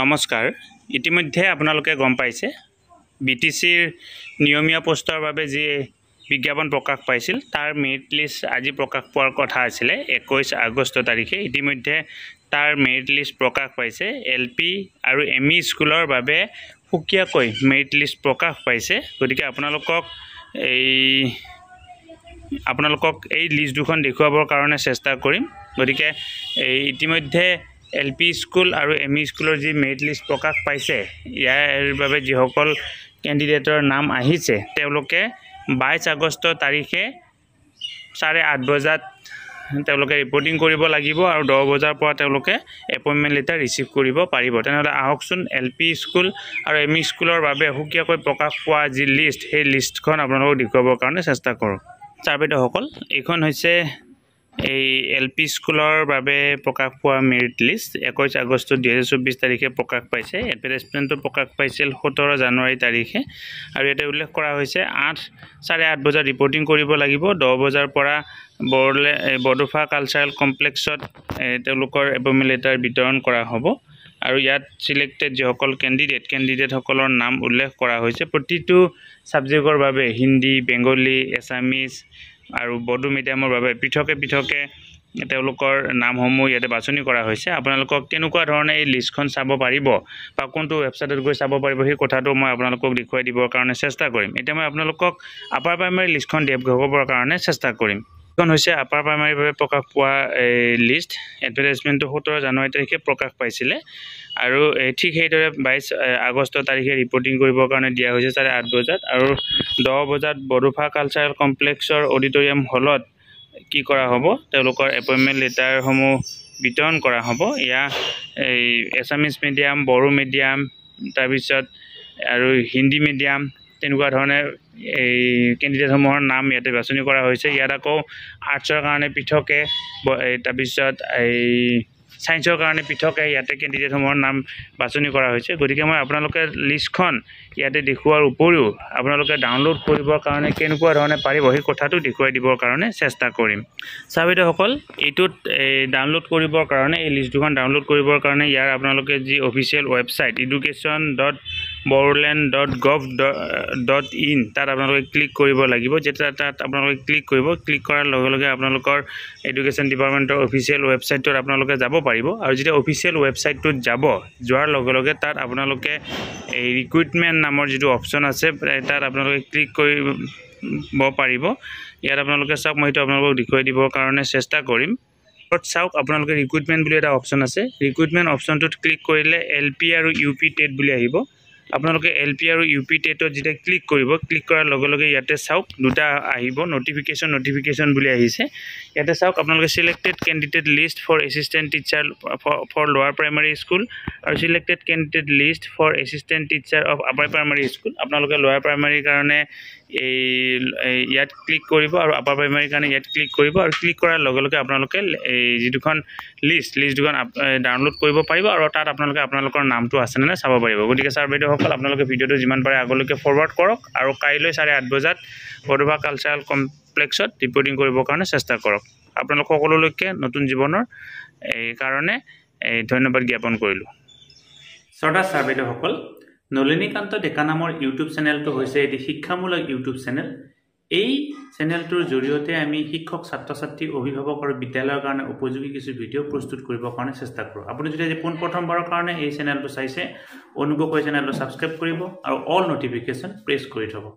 নমস্কাৰ ইতিমধ্যে আপোনালোকে গম পাইছে বি টি চিৰ নিয়মীয়া পোষ্টৰ বাবে যি বিজ্ঞাপন প্ৰকাশ পাইছিল তাৰ মেৰিট লিষ্ট আজি প্ৰকাশ পোৱাৰ কথা আছিলে একৈছ আগষ্ট তাৰিখে ইতিমধ্যে তাৰ মেৰিট লিষ্ট প্ৰকাশ পাইছে এল পি আৰু এম ই স্কুলৰ বাবে সুকীয়াকৈ মেৰিট লিষ্ট প্ৰকাশ পাইছে গতিকে আপোনালোকক এই আপোনালোকক এই লিষ্ট দুখন দেখুৱাবৰ কাৰণে চেষ্টা কৰিম গতিকে এই ইতিমধ্যে এল পি স্কুল আৰু এম ই স্কুলৰ যি মেৰিট লিষ্ট প্ৰকাশ পাইছে ইয়াৰ বাবে যিসকল কেণ্ডিডেটৰ নাম আহিছে তেওঁলোকে বাইছ আগষ্ট তাৰিখে চাৰে আঠ বজাত তেওঁলোকে ৰিপৰ্টিং কৰিব লাগিব আৰু দহ বজাৰ পৰা তেওঁলোকে এপইণ্টমেণ্ট লেটাৰ ৰিচিভ কৰিব পাৰিব তেনেহ'লে আহকচোন এল পি স্কুল আৰু এম ই স্কুলৰ বাবে সুকীয়াকৈ প্ৰকাশ পোৱা যি লিষ্ট সেই লিষ্টখন আপোনালোকক দেখুৱাবৰ কাৰণে চেষ্টা কৰোঁ তাৰ বাইদেউসকল এইখন হৈছে এই এল পি স্কুলৰ বাবে প্ৰকাশ পোৱা মেৰিট লিষ্ট একৈছ আগষ্ট দুহেজাৰ চৌব্বিছ তাৰিখে প্ৰকাশ পাইছে এডভাৰটাইজমেণ্টটো প্ৰকাশ পাইছিল সোতৰ জানুৱাৰী তাৰিখে আৰু ইয়াতে উল্লেখ কৰা হৈছে আঠ চাৰে আঠ বজাত ৰিপৰ্টিং কৰিব লাগিব দহ বজাৰ পৰা বৰলে বৰদোফা কালচাৰেল কমপ্লেক্সত তেওঁলোকৰ এপমি লেটাৰ বিতৰণ কৰা হ'ব আৰু ইয়াত চিলেক্টেড যিসকল কেণ্ডিডেট কেণ্ডিডেটসকলৰ নাম উল্লেখ কৰা হৈছে প্ৰতিটো ছাবজেক্টৰ বাবে হিন্দী বেংগলী এছামিজ আৰু বডো মিডিয়ামৰ বাবে পৃথকে পৃথকে তেওঁলোকৰ নামসমূহ ইয়াতে বাছনি কৰা হৈছে আপোনালোকক কেনেকুৱা ধৰণে এই লিষ্টখন চাব পাৰিব বা কোনটো ৱেবছাইটত গৈ চাব পাৰিব সেই কথাটো মই আপোনালোকক দেখুৱাই দিবৰ কাৰণে চেষ্টা কৰিম এতিয়া মই আপোনালোকক আপাৰ প্ৰাইমাৰী লিষ্টখন ডেভ কৰিবৰ কাৰণে চেষ্টা কৰিম সেইখন হৈছে আপাৰ প্ৰাইমাৰীভাৱে প্ৰকাশ পোৱা এই লিষ্ট এডভাৰটাইজমেণ্টটো সোতৰ জানুৱাৰী তাৰিখে প্ৰকাশ পাইছিলে আৰু ঠিক সেইদৰে বাইছ আগষ্ট তাৰিখে ৰিপৰ্টিং কৰিবৰ কাৰণে দিয়া হৈছে চাৰে আঠ বজাত আৰু দহ বজাত বৰুফা কালচাৰেল কমপ্লেক্সৰ অডিটৰিয়াম হলত কি কৰা হ'ব তেওঁলোকৰ এপইণ্টমেণ্ট লেটাৰসমূহ বিতৰণ কৰা হ'ব ইয়াৰ এই এছামিছ মিডিয়াম বড়ো মিডিয়াম তাৰপিছত আৰু হিন্দী মিডিয়াম তেনেকুৱা ধৰণে এই কেণ্ডিডেটসমূহৰ নাম ইয়াতে বাছনি কৰা হৈছে ইয়াত আকৌ আৰ্টছৰ কাৰণে পৃথকে তাৰপিছত এই ছায়েন্সৰ কাৰণে পৃথকে ইয়াতে কেণ্ডিডেটসমূহৰ নাম বাছনি কৰা হৈছে গতিকে মই আপোনালোকে লিষ্টখন ইয়াতে দেখুওৱাৰ উপৰিও আপোনালোকে ডাউনলোড কৰিবৰ কাৰণে কেনেকুৱা ধৰণে পাৰিব সেই কথাটো দেখুৱাই দিবৰ কাৰণে চেষ্টা কৰিম চাহ বাইদেউসকল এইটোত এই ডাউনলোড কৰিবৰ কাৰণে এই লিষ্ট দুখন ডাউনলোড কৰিবৰ কাৰণে ইয়াৰ আপোনালোকে যি official website education dot Bodoland dot gov dot in তাত আপোনালোকে ক্লিক কৰিব লাগিব যেতিয়া তাত আপোনালোকে ক্লিক কৰিব ক্লিক কৰাৰ লগে লগে আপোনালোকৰ এডুকেশ্যন ডিপাৰ্টমেণ্টৰ অফিচিয়েল ৱেবছাইটটোত আপোনালোকে যাব পাৰিব আৰু যেতিয়া অফিচিয়েল ৱেবছাইটটোত যাব যোৱাৰ লগে লগে তাত আপোনালোকে এই ৰিক্ৰুইটমেণ্ট নামৰ যিটো অপশ্যন আছে তাত আপোনালোকে ক্লিক কৰিব পাৰিব ইয়াত আপোনালোকে চাওক মই সেইটো আপোনালোকক দেখুৱাই দিবৰ কাৰণে চেষ্টা কৰিম চাওক আপোনালোকে ৰিক্ৰুইটমেণ্ট বুলি এটা অপশ্যন আছে ৰিক্ৰুইটমেণ্ট অপশ্যনটোত ক্লিক কৰিলে এল পি আৰু ইউ পি টেট বুলি আহিব আপোনালোকে এল পি আৰু ইউ পি টেটত যেতিয়া ক্লিক কৰিব ক্লিক কৰাৰ লগে লগে ইয়াতে চাওক দুটা আহিব নটিফিকেশ্যন নটিফিকেশ্যন বুলি আহিছে ইয়াতে চাওক আপোনালোকে selected candidate list for assistant teacher for lower primary school আৰু selected candidate list for assistant teacher of upper primary school আপোনালোকে লোৱাৰ প্ৰাইমাৰীৰ কাৰণে এই ইয়াত ক্লিক কৰিব আৰু আপাৰ প্ৰাইমাৰীৰ কাৰণে ইয়াত ক্লিক কৰিব আৰু ক্লিক কৰাৰ লগে লগে আপোনালোকে এই লিষ্ট লিষ্ট দুখন ডাউনলোড কৰিব পাৰিব আৰু তাত আপোনালোকে আপোনালোকৰ নামটো আছেনে আছে চাব পাৰিব গতিকে ছাৰ বাইদেউসকল আপোনালোকে ভিডিঅ'টো যিমান পাৰে আগলৈকে ফৰৱাৰ্ড কৰক আৰু কাইলৈ চাৰে আঠ বজাত বড়োভা কালচাৰেল কমপ্লেক্সত ৰিপৰ্টিং কৰিবৰ কাৰণে চেষ্টা কৰক আপোনালোক সকলোলৈকে নতুন জীৱনৰ এই কাৰণে এই ধন্যবাদ জ্ঞাপন কৰিলোঁ ছটা ছাৰ বাইদেউসকল নলিনীকান্ত ডেকা নামৰ ইউটিউব চেনেলটো হৈছে এটি শিক্ষামূলক ইউটিউব চেনেল এই চেনেলটোৰ জৰিয়তে আমি শিক্ষক ছাত্ৰ ছাত্ৰী অভিভাৱক আৰু বিদ্যালয়ৰ কাৰণে উপযোগী কিছু ভিডিঅ' প্ৰস্তুত কৰিবৰ কাৰণে চেষ্টা কৰোঁ আপুনি যদি আজি পোনপ্ৰথমবাৰৰ কাৰণে এই চেনেলটো চাইছে অনুগ্ৰহ কৰি চেনেলটো ছাবস্ক্ৰাইব কৰিব আৰু অল নটিফিকেশ্যন প্ৰেছ কৰি থ'ব